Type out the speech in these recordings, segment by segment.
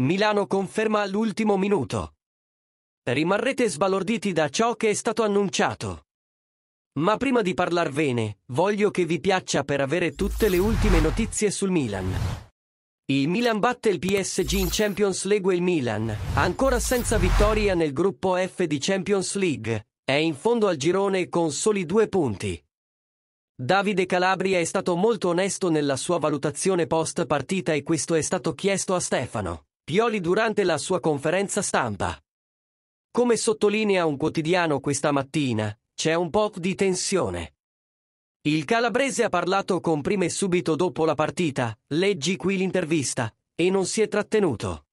Milano conferma all'ultimo minuto. Rimarrete sbalorditi da ciò che è stato annunciato. Ma prima di parlarvene, voglio che vi piaccia per avere tutte le ultime notizie sul Milan. Il Milan batte il PSG in Champions League e il Milan, ancora senza vittoria nel gruppo F di Champions League, è in fondo al girone con soli due punti. Davide Calabria è stato molto onesto nella sua valutazione post partita e questo è stato chiesto a Stefano. Pioli durante la sua conferenza stampa. Come sottolinea un quotidiano questa mattina, c'è un po' di tensione. Il calabrese ha parlato con Prime subito dopo la partita, leggi qui l'intervista, e non si è trattenuto.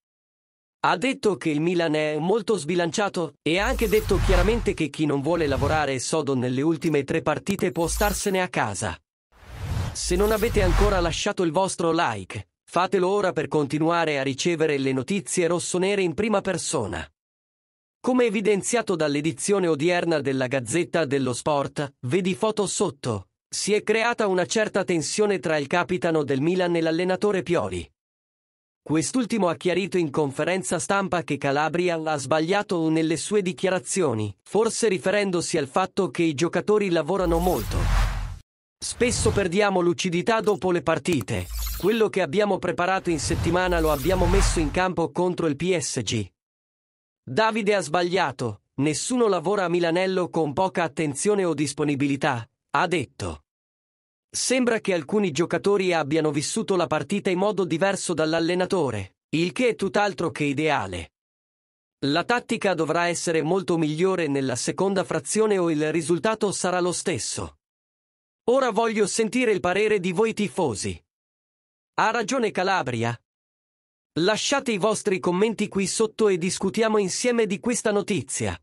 Ha detto che il Milan è molto sbilanciato e ha anche detto chiaramente che chi non vuole lavorare sodo nelle ultime tre partite può starsene a casa. Se non avete ancora lasciato il vostro like, Fatelo ora per continuare a ricevere le notizie rossonere in prima persona. Come evidenziato dall'edizione odierna della Gazzetta dello Sport, vedi foto sotto, si è creata una certa tensione tra il capitano del Milan e l'allenatore Pioli. Quest'ultimo ha chiarito in conferenza stampa che Calabria ha sbagliato nelle sue dichiarazioni, forse riferendosi al fatto che i giocatori lavorano molto. Spesso perdiamo lucidità dopo le partite, quello che abbiamo preparato in settimana lo abbiamo messo in campo contro il PSG. Davide ha sbagliato, nessuno lavora a Milanello con poca attenzione o disponibilità, ha detto. Sembra che alcuni giocatori abbiano vissuto la partita in modo diverso dall'allenatore, il che è tutt'altro che ideale. La tattica dovrà essere molto migliore nella seconda frazione o il risultato sarà lo stesso. Ora voglio sentire il parere di voi tifosi. Ha ragione Calabria. Lasciate i vostri commenti qui sotto e discutiamo insieme di questa notizia.